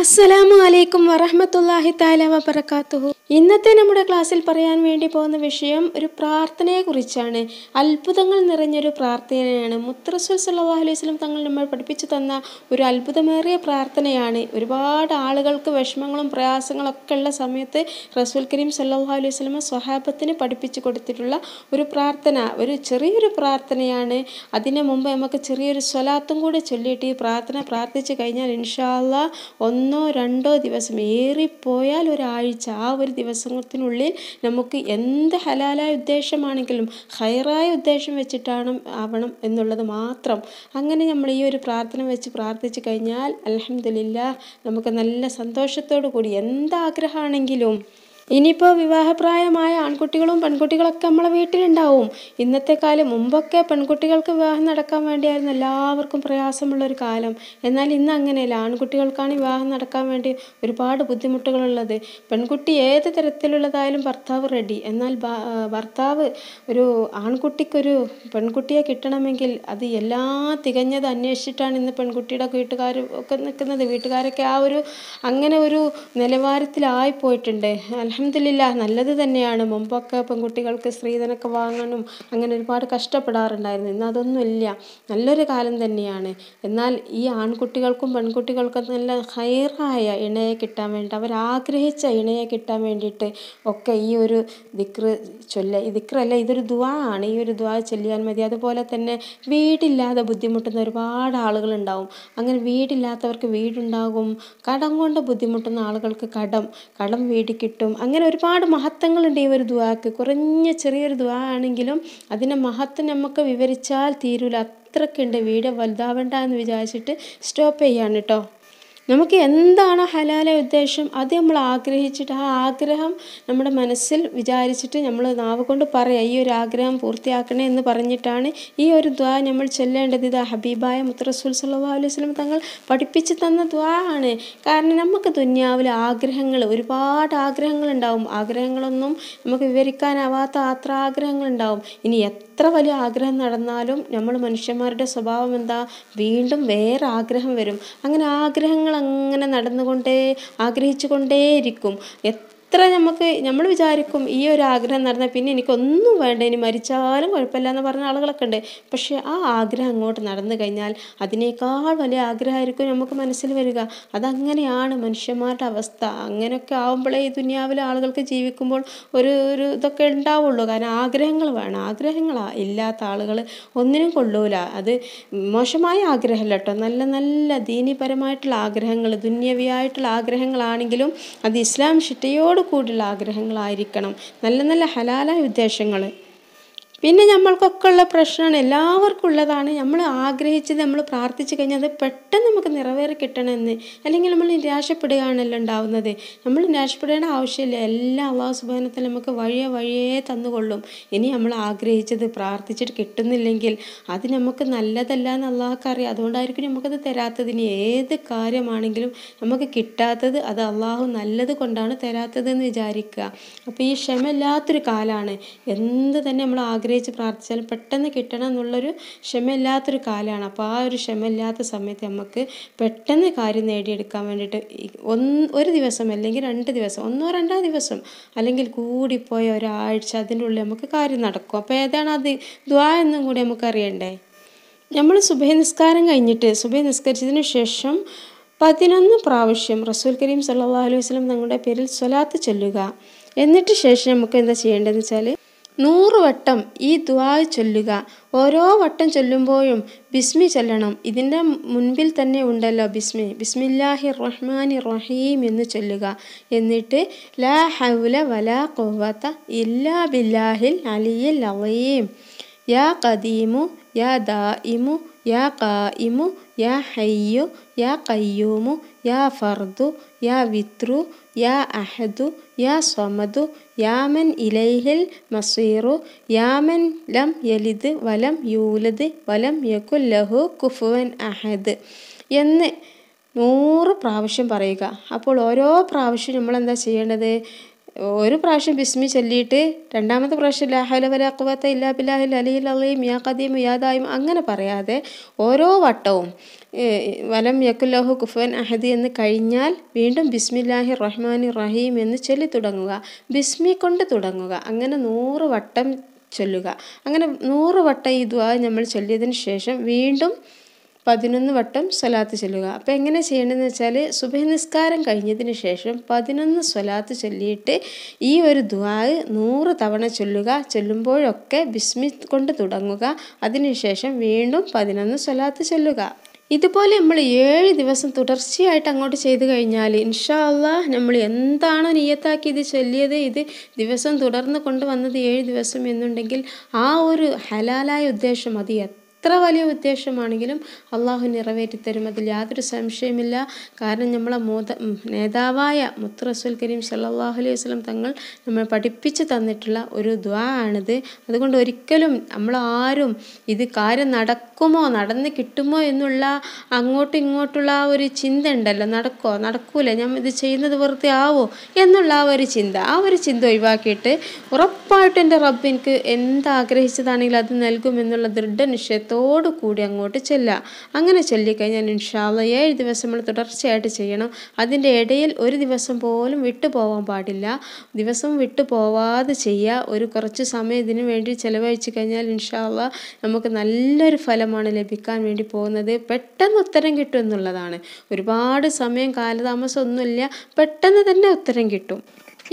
അസ്സലാമു അലൈക്കും വറഹമത്തല്ലാഹി താല വബർക്കാത്തുഹു ഇന്നത്തെ നമ്മുടെ ക്ലാസ്സിൽ പറയാൻ വേണ്ടി പോകുന്ന വിഷയം ഒരു പ്രാർത്ഥനയെക്കുറിച്ചാണ് അത്ഭുതങ്ങൾ നിറഞ്ഞൊരു പ്രാർത്ഥനയാണ് മുത്തറസു സല്ലാഹു അലൈഹി സ്വലം തങ്ങൾ നമ്മൾ പഠിപ്പിച്ചു തന്ന ഒരു അത്ഭുതമേറിയ പ്രാർത്ഥനയാണ് ഒരുപാട് ആളുകൾക്ക് വിഷമങ്ങളും പ്രയാസങ്ങളൊക്കെ ഉള്ള സമയത്ത് റസൂൽ കരീം സല്ലാഹു അലൈഹി സ്വലമ സ്വഹാബത്തിന് പഠിപ്പിച്ചു കൊടുത്തിട്ടുള്ള ഒരു പ്രാർത്ഥന ഒരു ചെറിയൊരു പ്രാർത്ഥനയാണ് അതിനു മുമ്പ് നമുക്ക് ചെറിയൊരു സ്വലാത്തും കൂടെ ചൊല്ലിയിട്ട് ഈ പ്രാർത്ഥന പ്രാർത്ഥിച്ചു കഴിഞ്ഞാൽ ഇൻഷാല്ല ഒന്ന് ഒന്നോ രണ്ടോ ദിവസം ഏറിപ്പോയാൽ ഒരാഴ്ച ആ ഒരു ദിവസത്തിനുള്ളിൽ നമുക്ക് എന്ത് ഹലാലായ ഉദ്ദേശമാണെങ്കിലും ഹൈറായ ഉദ്ദേശം വെച്ചിട്ടാണ് ആവണം എന്നുള്ളത് മാത്രം അങ്ങനെ നമ്മൾ ഈ ഒരു പ്രാർത്ഥന വെച്ച് പ്രാർത്ഥിച്ചു കഴിഞ്ഞാൽ അലഹമില്ല നമുക്ക് നല്ല സന്തോഷത്തോടു കൂടി എന്താഗ്രഹമാണെങ്കിലും ഇനിയിപ്പോൾ വിവാഹപ്രായമായ ആൺകുട്ടികളും പെൺകുട്ടികളൊക്കെ നമ്മളെ വീട്ടിലുണ്ടാവും ഇന്നത്തെ കാലം മുമ്പൊക്കെ പെൺകുട്ടികൾക്ക് വിവാഹം നടക്കാൻ വേണ്ടിയായിരുന്നു എല്ലാവർക്കും പ്രയാസമുള്ളൊരു കാലം എന്നാൽ ഇന്ന് അങ്ങനെയല്ല ആൺകുട്ടികൾക്കാണ് വിവാഹം നടക്കാൻ വേണ്ടി ഒരുപാട് ബുദ്ധിമുട്ടുകളുള്ളത് പെൺകുട്ടി ഏത് തരത്തിലുള്ളതായാലും ഭർത്താവ് റെഡി എന്നാൽ ഭർത്താവ് ഒരു ആൺകുട്ടിക്കൊരു പെൺകുട്ടിയെ കിട്ടണമെങ്കിൽ അത് എല്ലാ തികഞ്ഞത് അന്വേഷിച്ചിട്ടാണ് ഇന്ന് പെൺകുട്ടിയുടെ വീട്ടുകാർ ഒക്കെ നിൽക്കുന്നത് വീട്ടുകാരൊക്കെ ആ ഒരു അങ്ങനെ ഒരു നിലവാരത്തിലായി പോയിട്ടുണ്ട് അലഹമില്ല നല്ലത് തന്നെയാണ് മുമ്പൊക്കെ പെൺകുട്ടികൾക്ക് സ്ത്രീധനൊക്കെ വാങ്ങാനും അങ്ങനെ ഒരുപാട് കഷ്ടപ്പെടാറുണ്ടായിരുന്നു ഇന്ന് അതൊന്നുമില്ല നല്ലൊരു കാലം തന്നെയാണ് എന്നാൽ ഈ ആൺകുട്ടികൾക്കും പെൺകുട്ടികൾക്കും നല്ല ഹൈറായ ഇണയെ കിട്ടാൻ വേണ്ടി അവർ ആഗ്രഹിച്ച ഇണയെ കിട്ടാൻ വേണ്ടിയിട്ട് ഒക്കെ ഈ ഒരു ദിക്ര ചൊല്ല ദിക്റല്ല ഇതൊരു ദ്വാ ആണ് ഈ ഒരു ദുആ ചൊല്ലിയാൽ മതി അതുപോലെ തന്നെ വീടില്ലാതെ ബുദ്ധിമുട്ടുന്ന ഒരുപാട് ആളുകളുണ്ടാവും അങ്ങനെ വീടില്ലാത്തവർക്ക് വീടുണ്ടാകും കടം കൊണ്ട് ബുദ്ധിമുട്ടുന്ന ആളുകൾക്ക് കടം കടം വീട് കിട്ടും അങ്ങനെ ഒരുപാട് മഹത്വങ്ങളുണ്ട് ഈ ഒരു ദുവാക്ക് കുറഞ്ഞ ചെറിയൊരു ദുവാ ആണെങ്കിലും അതിൻ്റെ മഹത്വം നമുക്ക് വിവരിച്ചാൽ തീരൂല അത്രയ്ക്കുണ്ട് വീട് വലുതാവണ്ട എന്ന് വിചാരിച്ചിട്ട് സ്റ്റോപ്പ് ചെയ്യാണ് കേട്ടോ നമുക്ക് എന്താണ് ഹലാല ഉദ്ദേശം അത് നമ്മൾ ആഗ്രഹിച്ചിട്ട് ആ ആഗ്രഹം നമ്മുടെ മനസ്സിൽ വിചാരിച്ചിട്ട് നമ്മൾ നാവ് കൊണ്ട് പറയാം ഈ ഒരു ആഗ്രഹം പൂർത്തിയാക്കണേ എന്ന് പറഞ്ഞിട്ടാണ് ഈ ഒരു ദ്വാ നമ്മൾ ചെല്ലേണ്ടത് ഇത് ഹബീബായ മുത്തറസൂൽ സല്ലാ അലൈഹി സ്വലം തങ്ങൾ പഠിപ്പിച്ചു തന്ന ദ്വാ ആണ് കാരണം നമുക്ക് ദുന്യാവിൽ ആഗ്രഹങ്ങൾ ഒരുപാട് ആഗ്രഹങ്ങളുണ്ടാവും ആഗ്രഹങ്ങളൊന്നും നമുക്ക് വിവരിക്കാനാവാത്ത അത്ര ആഗ്രഹങ്ങളുണ്ടാവും ഇനി എത്ര എത്ര വലിയ ആഗ്രഹം നടന്നാലും നമ്മൾ മനുഷ്യന്മാരുടെ സ്വഭാവം എന്താ വീണ്ടും വേറെ ആഗ്രഹം വരും അങ്ങനെ ആഗ്രഹങ്ങൾ അങ്ങനെ നടന്നുകൊണ്ടേ ആഗ്രഹിച്ചു കൊണ്ടേയിരിക്കും എത്ര നമുക്ക് നമ്മൾ വിചാരിക്കും ഈ ഒരു ആഗ്രഹം നടന്നാൽ പിന്നെ എനിക്കൊന്നും വേണ്ട ഇനി മരിച്ചാലും കുഴപ്പമില്ല എന്ന് പറഞ്ഞ ആളുകളൊക്കെ ഉണ്ട് പക്ഷേ ആ ആഗ്രഹം അങ്ങോട്ട് നടന്നു കഴിഞ്ഞാൽ അതിനേക്കാൾ വലിയ ആഗ്രഹമായിരിക്കും നമുക്ക് മനസ്സിൽ വരിക അതങ്ങനെയാണ് മനുഷ്യന്മാരുടെ അവസ്ഥ അങ്ങനെയൊക്കെ ആകുമ്പോഴേ ഈ ദുനിയാവിലെ ആളുകൾക്ക് ജീവിക്കുമ്പോൾ ഒരു ഒരു ഇതൊക്കെ ഉണ്ടാവുള്ളൂ കാരണം ആഗ്രഹങ്ങൾ വേണം ആഗ്രഹങ്ങളാണ് ഇല്ലാത്ത ആളുകൾ ഒന്നിനും കൊള്ളൂല അത് മോശമായ ആഗ്രഹമല്ല കേട്ടോ നല്ല നല്ല ദീനീപരമായിട്ടുള്ള ആഗ്രഹങ്ങൾ ദുന്യവിയായിട്ടുള്ള ആഗ്രഹങ്ങളാണെങ്കിലും അത് ഇസ്ലാം ശിട്ടയോട് കൂടുതൽ ആഗ്രഹങ്ങളായിരിക്കണം നല്ല നല്ല ഹലാലായ ഉദ്ദേശങ്ങൾ പിന്നെ നമ്മൾക്കൊക്കെ ഉള്ള പ്രശ്നമാണ് എല്ലാവർക്കും ഉള്ളതാണ് നമ്മൾ ആഗ്രഹിച്ചത് നമ്മൾ പ്രാർത്ഥിച്ചു കഴിഞ്ഞാൽ അത് പെട്ടെന്ന് നമുക്ക് നിറവേറി കിട്ടണമെന്ന് അല്ലെങ്കിൽ നമ്മൾ നിരാശപ്പെടുകയാണല്ലോ ഉണ്ടാവുന്നത് നമ്മൾ നിരാശപ്പെടേണ്ട ആവശ്യമില്ല എല്ലാം അള്ളാഹു സുബാനത്തിൽ നമുക്ക് വഴിയെ വഴിയേ തന്നുകൊള്ളും ഇനി നമ്മൾ ആഗ്രഹിച്ചത് പ്രാർത്ഥിച്ചിട്ട് കിട്ടുന്നില്ലെങ്കിൽ അത് നമുക്ക് നല്ലതല്ല എന്ന് അറിയാം അതുകൊണ്ടായിരിക്കും നമുക്കത് ഇനി ഏത് കാര്യമാണെങ്കിലും നമുക്ക് കിട്ടാത്തത് അത് അള്ളാഹു നല്ലത് കൊണ്ടാണ് തരാത്തതെന്ന് വിചാരിക്കുക അപ്പോൾ ഈ ക്ഷമ കാലമാണ് എന്ത് തന്നെ നമ്മൾ ആഗ്രഹിക്കും ആഗ്രഹിച്ച് പ്രാർത്ഥിച്ചാൽ പെട്ടെന്ന് കിട്ടണം എന്നുള്ളൊരു ക്ഷമയില്ലാത്തൊരു കാലമാണ് അപ്പോൾ ആ ഒരു ക്ഷമയില്ലാത്ത സമയത്ത് നമുക്ക് പെട്ടെന്ന് കാര്യം നേടിയെടുക്കാൻ വേണ്ടിയിട്ട് ഒന്ന് ഒരു ദിവസം അല്ലെങ്കിൽ രണ്ട് ദിവസം ഒന്നോ രണ്ടോ ദിവസം അല്ലെങ്കിൽ കൂടിപ്പോയ ഒരാഴ്ച അതിൻ്റെ ഉള്ളിൽ നമുക്ക് കാര്യം നടക്കും അപ്പോൾ ഏതാണ് അത് ദ്വാ എന്നും കൂടി നമുക്ക് അറിയണ്ടേ നമ്മൾ സുബഹ നിസ്കാരം കഴിഞ്ഞിട്ട് സുബഹ നിസ്കരിച്ചതിന് ശേഷം പതിനൊന്ന് പ്രാവശ്യം റസൂൽ കരീം സല്ലാ അലൈഹി വസ്ലം തങ്ങളുടെ പേരിൽ സ്വലാത്ത് ചൊല്ലുക എന്നിട്ട് ശേഷം നമുക്ക് എന്താ ചെയ്യേണ്ടതെന്ന് വെച്ചാൽ നൂറ് വട്ടം ഈ ദുആ ചൊല്ലുക ഓരോ വട്ടം ചൊല്ലുമ്പോഴും ബിസ്മി ചൊല്ലണം ഇതിൻ്റെ മുൻപിൽ തന്നെ ഉണ്ടല്ലോ ബിസ്മി ബിസ്മില്ലാഹി റഹ്മാനി റഹീം എന്ന് ചൊല്ലുക എന്നിട്ട് ലാ ഹൗല വലാ കൊവ്വത്ത ഇല്ലാ ബില്ലാഹിൽ അലിയിൽ അവയും യാ കദീമു യാ ദായിമു യാ കായിമു യാ ഹയ്യു യാ കയ്യൂമു യാ ഫർദു യാ വിത്രു യാ അഹദു യാ സ്വമദു യാമൻ ഇലൈഹിൽ മസീറു യാമൻ ലം യലിദ് വലം യൂലദ് വലം യകുൽ ലഹു കുഫുവൻ അഹദ് എന്ന് നൂറ് പ്രാവശ്യം പറയുക അപ്പോൾ ഓരോ പ്രാവശ്യം നമ്മൾ എന്താ ചെയ്യേണ്ടത് ഒരു പ്രാവശ്യം ബിസ്മി ചൊല്ലിയിട്ട് രണ്ടാമത്തെ പ്രാവശ്യം ലാഹല ഇല്ലാ ബില്ലാഹിൽ അലിയിൽ അലീം യാ കദീം യാ അങ്ങനെ പറയാതെ ഓരോ വട്ടവും വലം യക്കുല്ലാഹു കുഫൻ അഹദി എന്ന് കഴിഞ്ഞാൽ വീണ്ടും ബിസ്മില്ലാഹി റഹ്മാൻ റഹീം എന്ന് ചൊല്ലി തുടങ്ങുക ബിസ്മി കൊണ്ട് തുടങ്ങുക അങ്ങനെ നൂറ് വട്ടം ചൊല്ലുക അങ്ങനെ നൂറ് വട്ടം ഈ ദ്വാ നമ്മൾ ചൊല്ലിയതിന് ശേഷം വീണ്ടും പതിനൊന്ന് വട്ടം സ്വലാത്ത് ചൊല്ലുക അപ്പോൾ എങ്ങനെ ചെയ്യേണ്ടതെന്ന് വെച്ചാൽ സുബഹി നിസ്കാരം കഴിഞ്ഞതിന് ശേഷം പതിനൊന്ന് സ്വലാത്ത് ചൊല്ലിയിട്ട് ഈ ഒരു ദ്വായ് നൂറ് തവണ ചൊല്ലുക ചൊല്ലുമ്പോഴൊക്കെ ബിസ്മി കൊണ്ട് തുടങ്ങുക അതിനുശേഷം വീണ്ടും പതിനൊന്ന് സ്വലാത്ത് ചൊല്ലുക ഇതുപോലെ നമ്മൾ ഏഴ് ദിവസം തുടർച്ചയായിട്ട് അങ്ങോട്ട് ചെയ്ത് കഴിഞ്ഞാൽ ഇൻഷാ നമ്മൾ എന്താണ് നീയത്താക്കി ഇത് ചൊല്ലിയത് ഇത് ദിവസം തുടർന്ന് കൊണ്ടുവന്നത് ഏഴ് ദിവസം എന്നുണ്ടെങ്കിൽ ആ ഒരു ഹലാലായ ഉദ്ദേശം അത് എത്ര വലിയ ഉദ്ദേശമാണെങ്കിലും അള്ളാഹു നിറവേറ്റി തരും അതിൽ യാതൊരു സംശയമില്ല കാരണം നമ്മളെ മോത നേതാവായ മുത്ത് റസൂൽ കരീം സല്ലാഹു അലൈഹി വസ്ലം തങ്ങൾ നമ്മൾ പഠിപ്പിച്ചു തന്നിട്ടുള്ള ഒരു ദ്വാ ആണിത് അതുകൊണ്ട് ഒരിക്കലും നമ്മളാരും ഇത് കാര്യം നടക്കുമോ നടന്ന് കിട്ടുമോ എന്നുള്ള അങ്ങോട്ടും ഇങ്ങോട്ടുള്ള ആ ഒരു ചിന്ത ഉണ്ടല്ലോ നടക്കോ നടക്കൂല ഞാൻ ഇത് ചെയ്യുന്നത് വെറുതെ ആവോ എന്നുള്ള ആ ഒരു ചിന്ത ആ ഒരു ചിന്ത ഒഴിവാക്കിയിട്ട് ഉറപ്പായിട്ടും എൻ്റെ റബ്ബ് എനിക്ക് എന്താഗ്രഹിച്ചതാണെങ്കിലും അത് നൽകുമെന്നുള്ള ദൃഢനിശ്ചയത്തോടെ കൂടി അങ്ങോട്ട് ചെല്ലുക അങ്ങനെ ചൊല്ലിക്കഴിഞ്ഞാൽ ഇൻഷാല്ല ഏഴ് ദിവസം നമ്മൾ തുടർച്ചയായിട്ട് ചെയ്യണം അതിൻ്റെ ഇടയിൽ ഒരു ദിവസം പോലും വിട്ടു പോകാൻ പാടില്ല ദിവസം വിട്ടു പോവാതെ ചെയ്യുക ഒരു കുറച്ച് സമയം ഇതിനു വേണ്ടി ചിലവഴിച്ചു കഴിഞ്ഞാൽ ഇൻഷാല്ല നമുക്ക് നല്ലൊരു ഫലമാണ് ലഭിക്കാൻ വേണ്ടി പോകുന്നത് പെട്ടെന്ന് ഉത്തരം കിട്ടും എന്നുള്ളതാണ് ഒരുപാട് സമയം കാലതാമസം ഒന്നുമില്ല പെട്ടെന്ന് തന്നെ ഉത്തരം കിട്ടും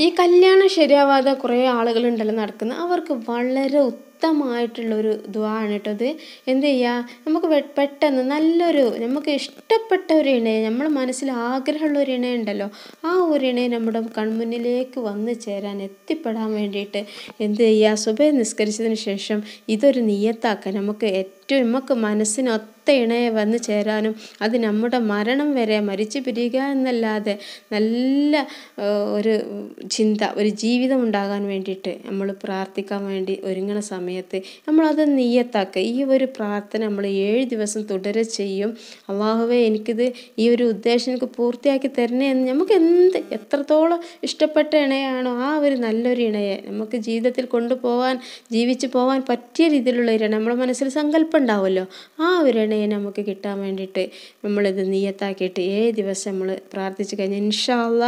ഈ കല്യാണം ശരിയാവാതെ കുറേ ആളുകളുണ്ടല്ലോ നടക്കുന്നത് അവർക്ക് വളരെ ശക്തമായിട്ടുള്ളൊരു ദ്വാ കേട്ടോ അത് എന്ത് ചെയ്യുക നമുക്ക് പെട്ടെന്ന് നല്ലൊരു നമുക്ക് ഇഷ്ടപ്പെട്ട ഒരു ഇണയെ നമ്മൾ മനസ്സിൽ ആഗ്രഹമുള്ള ഒരു ഇണ ഉണ്ടല്ലോ ആ ഒരു ഇണയെ നമ്മുടെ കൺമുന്നിലേക്ക് വന്ന് ചേരാൻ എത്തിപ്പെടാൻ വേണ്ടിയിട്ട് എന്ത് ചെയ്യുക സുബൈ നിസ്കരിച്ചതിന് ശേഷം ഇതൊരു നീയത്താക്കാൻ നമുക്ക് ഏറ്റവും നമുക്ക് മനസ്സിനൊത്ത ഇണയെ വന്ന് ചേരാനും അത് നമ്മുടെ മരണം വരെ മരിച്ചു പിരിയുക എന്നല്ലാതെ നല്ല ഒരു ചിന്ത ഒരു ജീവിതം ഉണ്ടാകാൻ വേണ്ടിയിട്ട് നമ്മൾ പ്രാർത്ഥിക്കാൻ വേണ്ടി ഒരുങ്ങണ സമയം സമയത്ത് നമ്മളത് നീയത്താക്കുക ഈ ഒരു പ്രാർത്ഥന നമ്മൾ ഏഴ് ദിവസം തുടരെ ചെയ്യും അള്ളാഹുവെ എനിക്കിത് ഈ ഒരു ഉദ്ദേശം എനിക്ക് പൂർത്തിയാക്കി തരണേ എന്ന് നമുക്ക് എന്ത് എത്രത്തോളം ഇഷ്ടപ്പെട്ട ഇണയാണോ ആ ഒരു നല്ലൊരു ഇണയെ നമുക്ക് ജീവിതത്തിൽ കൊണ്ടുപോകാൻ ജീവിച്ചു പോകാൻ പറ്റിയ രീതിയിലുള്ള ഇരണ നമ്മുടെ മനസ്സിൽ സങ്കല്പം ഉണ്ടാവുമല്ലോ ആ ഒരു ഇണയെ നമുക്ക് കിട്ടാൻ വേണ്ടിയിട്ട് നമ്മളിത് നീയത്താക്കിയിട്ട് ഏഴ് ദിവസം നമ്മൾ പ്രാർത്ഥിച്ചു കഴിഞ്ഞാൽ ഇൻഷാല്ല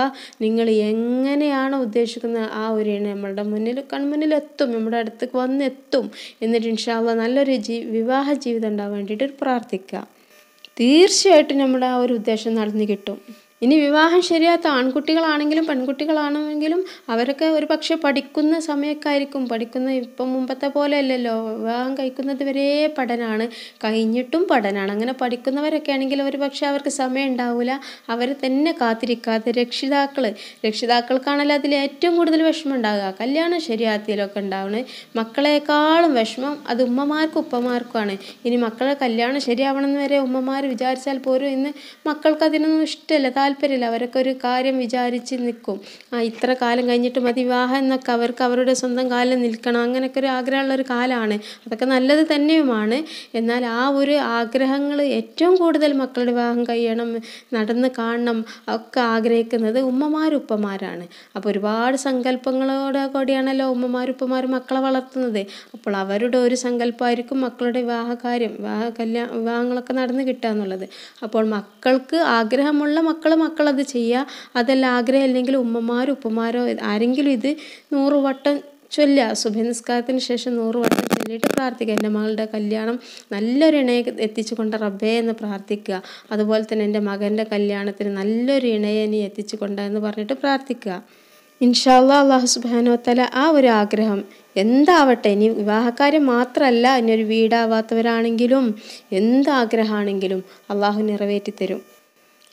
നിങ്ങൾ എങ്ങനെയാണോ ഉദ്ദേശിക്കുന്ന ആ ഒരു ഇണ നമ്മളുടെ മുന്നിൽ കൺമുന്നിൽ എത്തും നമ്മുടെ അടുത്തേക്ക് വന്നെത്തും എത്തും എന്നിട്ട് ഇൻഷാല്ല നല്ലൊരു ജീ വിവാഹ ജീവിതം ഉണ്ടാകാൻ വേണ്ടിയിട്ട് പ്രാർത്ഥിക്കുക തീർച്ചയായിട്ടും നമ്മുടെ ആ ഒരു ഉദ്ദേശം നടന്നു കിട്ടും ഇനി വിവാഹം ശരിയാത്ത ആൺകുട്ടികളാണെങ്കിലും പെൺകുട്ടികളാണെങ്കിലും അവരൊക്കെ ഒരു പക്ഷേ പഠിക്കുന്ന സമയക്കായിരിക്കും പഠിക്കുന്ന ഇപ്പം മുമ്പത്തെ പോലെ അല്ലല്ലോ വിവാഹം കഴിക്കുന്നത് വരെ പഠനമാണ് കഴിഞ്ഞിട്ടും പഠനമാണ് അങ്ങനെ പഠിക്കുന്നവരൊക്കെ ആണെങ്കിൽ ഒരു പക്ഷേ അവർക്ക് സമയം ഉണ്ടാവില്ല അവർ തന്നെ കാത്തിരിക്കാതെ രക്ഷിതാക്കൾ രക്ഷിതാക്കൾക്കാണല്ലോ അതിൽ ഏറ്റവും കൂടുതൽ വിഷമം ഉണ്ടാകുക കല്യാണം ശരിയാത്തിയിലൊക്കെ ഉണ്ടാവുന്നത് മക്കളെക്കാളും വിഷമം അത് ഉമ്മമാർക്കും ഉപ്പമാർക്കുമാണ് ഇനി മക്കളെ കല്യാണം ശരിയാവണമെന്ന് വരെ ഉമ്മമാർ വിചാരിച്ചാൽ പോരും ഇന്ന് മക്കൾക്ക് അതിനൊന്നും ഇഷ്ടമല്ല താല്പര്യം താല്പര്യമില്ല അവരൊക്കെ ഒരു കാര്യം വിചാരിച്ച് നിൽക്കും ആ ഇത്ര കാലം കഴിഞ്ഞിട്ട് മതി വിവാഹം എന്നൊക്കെ അവർക്ക് അവരുടെ സ്വന്തം കാലം നിൽക്കണം അങ്ങനെയൊക്കെ ഒരു ആഗ്രഹമുള്ള ഒരു കാലമാണ് അതൊക്കെ നല്ലത് തന്നെയുമാണ് എന്നാൽ ആ ഒരു ആഗ്രഹങ്ങൾ ഏറ്റവും കൂടുതൽ മക്കളുടെ വിവാഹം കഴിയണം നടന്ന് കാണണം ഒക്കെ ആഗ്രഹിക്കുന്നത് ഉമ്മമാരുപ്പമാരാണ് അപ്പോൾ ഒരുപാട് സങ്കല്പങ്ങളോട് കൂടിയാണല്ലോ ഉമ്മമാരുപ്പമാർ മക്കളെ വളർത്തുന്നത് അപ്പോൾ അവരുടെ ഒരു സങ്കല്പമായിരിക്കും മക്കളുടെ കാര്യം വിവാഹ കല്യാണ വിവാഹങ്ങളൊക്കെ നടന്ന് കിട്ടുക എന്നുള്ളത് അപ്പോൾ മക്കൾക്ക് ആഗ്രഹമുള്ള മക്കൾ മക്കളത് ചെയ്യുക അതല്ല ആഗ്രഹം അല്ലെങ്കിൽ ഉമ്മമാരോ ഉപ്പമാരോ ആരെങ്കിലും ഇത് നൂറ് വട്ടം ചൊല്ലുക സുഭനിസ്കാരത്തിന് ശേഷം നൂറ് വട്ടം ചൊല്ലിയിട്ട് പ്രാർത്ഥിക്കുക എൻ്റെ മകളുടെ കല്യാണം നല്ലൊരു ഇണയെ എത്തിച്ചു കൊണ്ട റബ്ബേ എന്ന് പ്രാർത്ഥിക്കുക അതുപോലെ തന്നെ എൻ്റെ മകൻ്റെ കല്യാണത്തിന് നല്ലൊരു ഇണയെ നീ എത്തിച്ചു കൊണ്ട എന്ന് പറഞ്ഞിട്ട് പ്രാർത്ഥിക്കുക ഇൻഷാല്ലാ അള്ളാഹു സുബാനോത്തല ആ ഒരു ആഗ്രഹം എന്താവട്ടെ ഇനി വിവാഹക്കാരെ മാത്രമല്ല ഇനി ഒരു വീടാവാത്തവരാണെങ്കിലും എന്താഗ്രഹമാണെങ്കിലും അള്ളാഹു നിറവേറ്റിത്തരും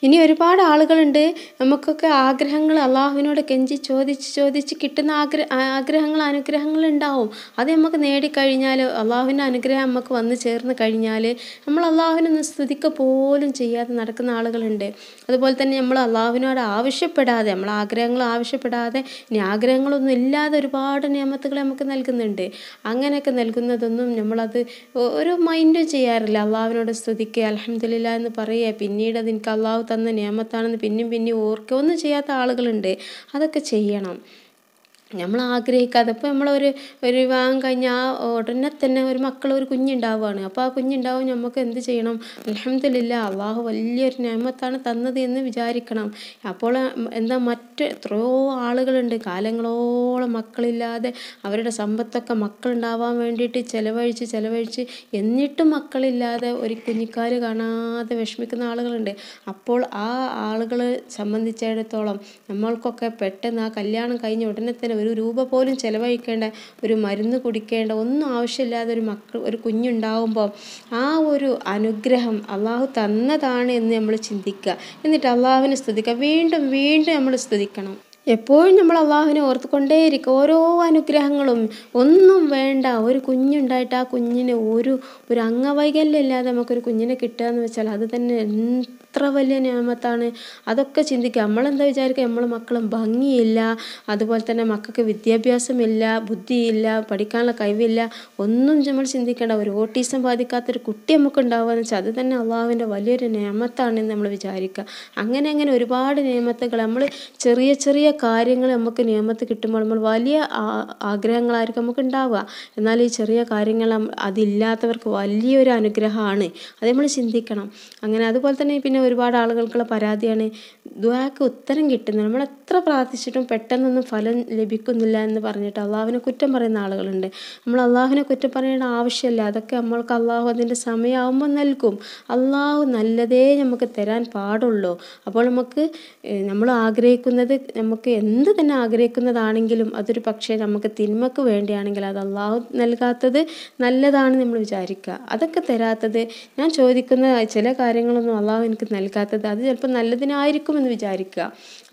ഇനി ഒരുപാട് ആളുകളുണ്ട് നമുക്കൊക്കെ ആഗ്രഹങ്ങൾ അള്ളാഹുവിനോട് കെഞ്ചി ചോദിച്ച് ചോദിച്ച് കിട്ടുന്ന ആഗ്രഹ ആഗ്രഹങ്ങൾ അനുഗ്രഹങ്ങൾ ഉണ്ടാവും അത് നമുക്ക് നേടിക്കഴിഞ്ഞാൽ അള്ളാഹുവിൻ്റെ അനുഗ്രഹം നമുക്ക് വന്നു ചേർന്ന് കഴിഞ്ഞാൽ നമ്മൾ അള്ളാഹുവിനൊന്ന് സ്തുതിക്ക പോലും ചെയ്യാതെ നടക്കുന്ന ആളുകളുണ്ട് അതുപോലെ തന്നെ നമ്മൾ അള്ളാഹുവിനോട് ആവശ്യപ്പെടാതെ നമ്മൾ ആഗ്രഹങ്ങൾ ആവശ്യപ്പെടാതെ ഇനി ആഗ്രഹങ്ങളൊന്നും ഇല്ലാതെ ഒരുപാട് നിയമത്തുകൾ നമുക്ക് നൽകുന്നുണ്ട് അങ്ങനെയൊക്കെ നൽകുന്നതൊന്നും നമ്മളത് ഒരു മൈൻഡും ചെയ്യാറില്ല അള്ളാഹുവിനോട് സ്തുതിക്കുക അലഹമില്ല എന്ന് പറയുക പിന്നീട് അത് എനിക്ക് അള്ളാഹു തന്ന നിയമത്താണെന്ന് പിന്നെയും പിന്നെയും ഓർക്കുക ഒന്നും ചെയ്യാത്ത ആളുകളുണ്ട് അതൊക്കെ ചെയ്യണം നമ്മൾ ആഗ്രഹിക്കാത്തപ്പോൾ നമ്മളൊരു ഒരു വിവാഹം കഴിഞ്ഞ ആ ഉടനെ തന്നെ ഒരു മക്കൾ ഒരു കുഞ്ഞുണ്ടാവുകയാണ് അപ്പോൾ ആ കുഞ്ഞുണ്ടാവും നമുക്ക് എന്ത് ചെയ്യണം അലഹമില്ല അള്ളാഹു വലിയൊരു നിയമത്താണ് തന്നത് എന്ന് വിചാരിക്കണം അപ്പോൾ എന്താ മറ്റ് എത്രയോ ആളുകളുണ്ട് കാലങ്ങളോളം മക്കളില്ലാതെ അവരുടെ സമ്പത്തൊക്കെ മക്കളുണ്ടാവാൻ വേണ്ടിയിട്ട് ചിലവഴിച്ച് ചിലവഴിച്ച് എന്നിട്ടും മക്കളില്ലാതെ ഒരു കുഞ്ഞിക്കാല് കാണാതെ വിഷമിക്കുന്ന ആളുകളുണ്ട് അപ്പോൾ ആ ആളുകളെ സംബന്ധിച്ചിടത്തോളം നമ്മൾക്കൊക്കെ പെട്ടെന്ന് ആ കല്യാണം കഴിഞ്ഞ ഉടനെ തന്നെ ഒരു രൂപ പോലും ചിലവഴിക്കേണ്ട ഒരു മരുന്ന് കുടിക്കേണ്ട ഒന്നും ആവശ്യമില്ലാതെ ഒരു മക്കൾ ഒരു കുഞ്ഞുണ്ടാവുമ്പോൾ ആ ഒരു അനുഗ്രഹം അള്ളാഹു തന്നതാണ് എന്ന് നമ്മൾ ചിന്തിക്കുക എന്നിട്ട് അള്ളാഹുവിനെ സ്തുതിക്കുക വീണ്ടും വീണ്ടും നമ്മൾ സ്തുതിക്കണം എപ്പോഴും നമ്മൾ അള്ളാഹുവിനെ ഓർത്തുകൊണ്ടേയിരിക്കും ഓരോ അനുഗ്രഹങ്ങളും ഒന്നും വേണ്ട ഒരു കുഞ്ഞുണ്ടായിട്ട് ആ കുഞ്ഞിന് ഒരു ഒരു അംഗവൈകല്യം ഇല്ലാതെ നമുക്കൊരു കുഞ്ഞിനെ കിട്ടുക എന്ന് വെച്ചാൽ അത് തന്നെ എത്ര വലിയ ഞാമത്താണ് അതൊക്കെ ചിന്തിക്കുക നമ്മളെന്താ വിചാരിക്കുക നമ്മൾ മക്കളും ഭംഗിയില്ല അതുപോലെ തന്നെ മക്കൾക്ക് വിദ്യാഭ്യാസമില്ല ബുദ്ധിയില്ല പഠിക്കാനുള്ള കഴിവില്ല ഒന്നും നമ്മൾ ചിന്തിക്കേണ്ട ഒരു ഓട്ടീസം ബാധിക്കാത്തൊരു കുട്ടി നമുക്ക് എന്ന് വെച്ചാൽ അത് തന്നെ അള്ളാഹുവിൻ്റെ വലിയൊരു നിയമത്താണെന്ന് നമ്മൾ വിചാരിക്കുക അങ്ങനെ അങ്ങനെ ഒരുപാട് നിയമത്തുകൾ നമ്മൾ ചെറിയ ചെറിയ കാര്യങ്ങൾ നമുക്ക് നിയമത്ത് കിട്ടുമ്പോൾ നമ്മൾ വലിയ ആഗ്രഹങ്ങളായിരിക്കും നമുക്ക് ഉണ്ടാവുക എന്നാൽ ഈ ചെറിയ കാര്യങ്ങൾ അതില്ലാത്തവർക്ക് വലിയൊരു അനുഗ്രഹമാണ് അത് നമ്മൾ ചിന്തിക്കണം അങ്ങനെ അതുപോലെ തന്നെ പിന്നെ ഒരുപാട് ആളുകൾക്കുള്ള പരാതിയാണ് ദുആക്ക് ഉത്തരം കിട്ടുന്നില്ല നമ്മൾ എത്ര പ്രാർത്ഥിച്ചിട്ടും പെട്ടെന്നൊന്നും ഫലം ലഭിക്കുന്നില്ല എന്ന് പറഞ്ഞിട്ട് അള്ളാഹുവിനെ കുറ്റം പറയുന്ന ആളുകളുണ്ട് നമ്മൾ അള്ളാഹുവിനെ കുറ്റം പറയേണ്ട ആവശ്യമില്ല അതൊക്കെ നമ്മൾക്ക് അള്ളാഹു അതിൻ്റെ സമയമാകുമ്പോൾ നൽകും അള്ളാഹു നല്ലതേ നമുക്ക് തരാൻ പാടുള്ളൂ അപ്പോൾ നമുക്ക് നമ്മൾ ആഗ്രഹിക്കുന്നത് നമുക്ക് എന്ത് തന്നെ ആഗ്രഹിക്കുന്നതാണെങ്കിലും അതൊരു പക്ഷേ നമുക്ക് തിന്മക്ക് വേണ്ടിയാണെങ്കിൽ അത് അള്ളാഹു നൽകാത്തത് നല്ലതാണ് നമ്മൾ വിചാരിക്കുക അതൊക്കെ തരാത്തത് ഞാൻ ചോദിക്കുന്ന ചില കാര്യങ്ങളൊന്നും അള്ളാഹു എനിക്ക് നൽകാത്തത് അത് ചിലപ്പോൾ നല്ലതിനായിരിക്കും എന്ന് വിചാരിക്കുക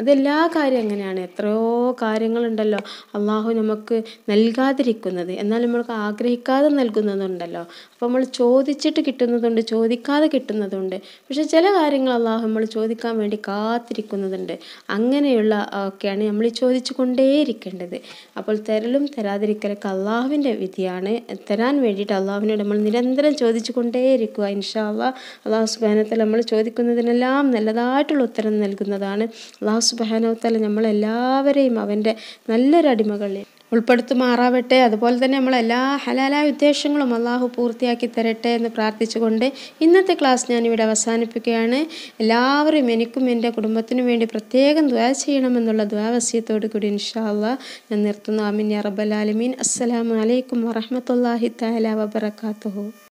അതെല്ലാ കാര്യം അങ്ങനെയാണ് എത്രയോ കാര്യങ്ങളുണ്ടല്ലോ അള്ളാഹു നമുക്ക് നൽകാതിരിക്കുന്നത് എന്നാൽ നമ്മൾക്ക് ആഗ്രഹിക്കാതെ നൽകുന്നതുണ്ടല്ലോ അപ്പോൾ നമ്മൾ ചോദിച്ചിട്ട് കിട്ടുന്നതുണ്ട് ചോദിക്കാതെ കിട്ടുന്നതുണ്ട് പക്ഷെ ചില കാര്യങ്ങൾ അള്ളാഹു നമ്മൾ ചോദിക്കാൻ വേണ്ടി കാത്തിരിക്കുന്നതുണ്ട് അങ്ങനെയുള്ള ഒക്കെയാണ് നമ്മൾ ചോദിച്ചു കൊണ്ടേയിരിക്കേണ്ടത് അപ്പോൾ തരലും തരാതിരിക്കലൊക്കെ അള്ളാഹുവിൻ്റെ വിധിയാണ് തരാൻ വേണ്ടിയിട്ട് അള്ളാഹുവിനോട് നമ്മൾ നിരന്തരം ചോദിച്ചു കൊണ്ടേയിരിക്കുക ഇൻഷാ അള്ളാഹ് അള്ളാഹു സുബാനത്തിൽ നമ്മൾ ചോദിക്കുന്ന ചോദിക്കുന്നതിനെല്ലാം നല്ലതായിട്ടുള്ള ഉത്തരം നൽകുന്നതാണ് അള്ളാഹു സുബാനോത്തല നമ്മളെല്ലാവരെയും അവൻ്റെ നല്ലൊരടിമകളിൽ ഉൾപ്പെടുത്തുമാറാവട്ടെ അതുപോലെ തന്നെ നമ്മൾ എല്ലാ ഹലാലായ ഉദ്ദേശങ്ങളും അള്ളാഹു പൂർത്തിയാക്കി തരട്ടെ എന്ന് പ്രാർത്ഥിച്ചുകൊണ്ട് ഇന്നത്തെ ക്ലാസ് ഞാനിവിടെ അവസാനിപ്പിക്കുകയാണ് എല്ലാവരും എനിക്കും എൻ്റെ കുടുംബത്തിനും വേണ്ടി പ്രത്യേകം ദ്വാ ചെയ്യണമെന്നുള്ള ദ്വാവസ്യത്തോട് കൂടി ഇൻഷാ അള്ളാ ഞാൻ നിർത്തുന്നു അമിൻ അറബലാലിമീൻ അസ്സലാമലൈക്കും വറഹമത്തല്ലാഹി താല വബർക്കാത്തു